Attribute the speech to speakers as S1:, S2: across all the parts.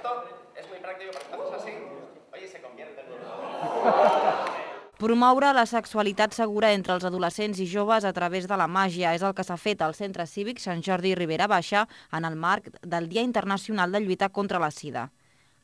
S1: esto es muy práctico
S2: porque entonces así,
S1: oye, se convierte en un... Promoure la sexualitat segura entre els adolescents i joves a través de la màgia és el que s'ha fet al Centre Cívic Sant Jordi Rivera Baixa en el marc del Dia Internacional de Lluita contra la Sida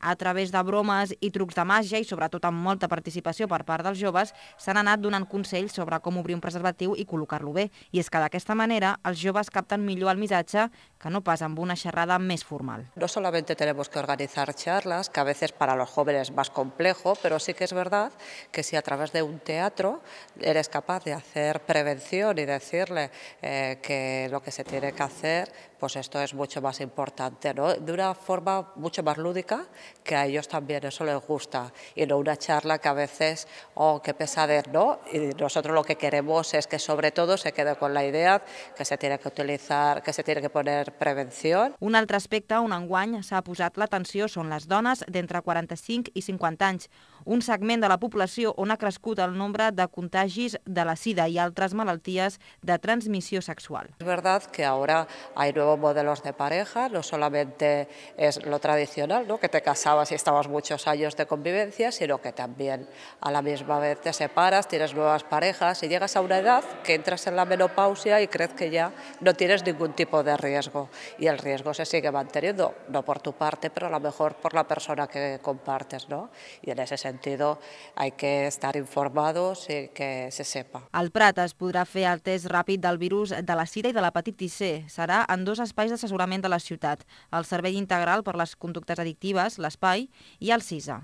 S1: a través de bromes i trucs de màgia i sobretot amb molta participació per part dels joves, s'han anat donant consells sobre com obrir un preservatiu i col·locar-lo bé. I és que d'aquesta manera els joves capten millor el missatge que no pas amb una xerrada més formal.
S2: No solamente tenemos que organizar charlas, que a veces para los jóvenes es más complejo, pero sí que es verdad que si a través de un teatro eres capaz de hacer prevención y decirle eh, que lo que se tiene que hacer, pues esto es mucho más importante, ¿no? De una forma mucho más lúdica que a ellos también eso les gusta, y no una charla que a veces, oh, qué pesadez, ¿no? Y nosotros lo que queremos es que sobre todo se quede con la idea que se tiene que utilizar, que se tiene que poner prevenció.
S1: Un altre aspecte on enguany s'ha posat l'atenció són les dones d'entre 45 i 50 anys, un segment de la població on ha crescut el nombre de contagis de la sida i altres
S2: malalties de transmissió sexual. És verdad que ara hi ha nous models de pareja, no solamente és lo tradicional, ¿no? que te casas pasaba si estabas muchos años de convivencia, sino que también a la misma vez te separas, tienes nuevas parejas y llegas a una edad que entras en la menopausia y crees que ya no tienes ningún tipo de riesgo. Y el riesgo se sigue manteniendo, no por tu parte, pero a lo mejor por la persona que compartes. ¿no? Y en ese sentido hay que estar informados y que se sepa.
S1: Al Prat es podrà fer el test ràpid del virus de la sida i de l'hepatitis C. Serà en dos espais d'assessorament de la ciutat. El Servei Integral per les Conductes Addictives, la l'espai, i el CISA,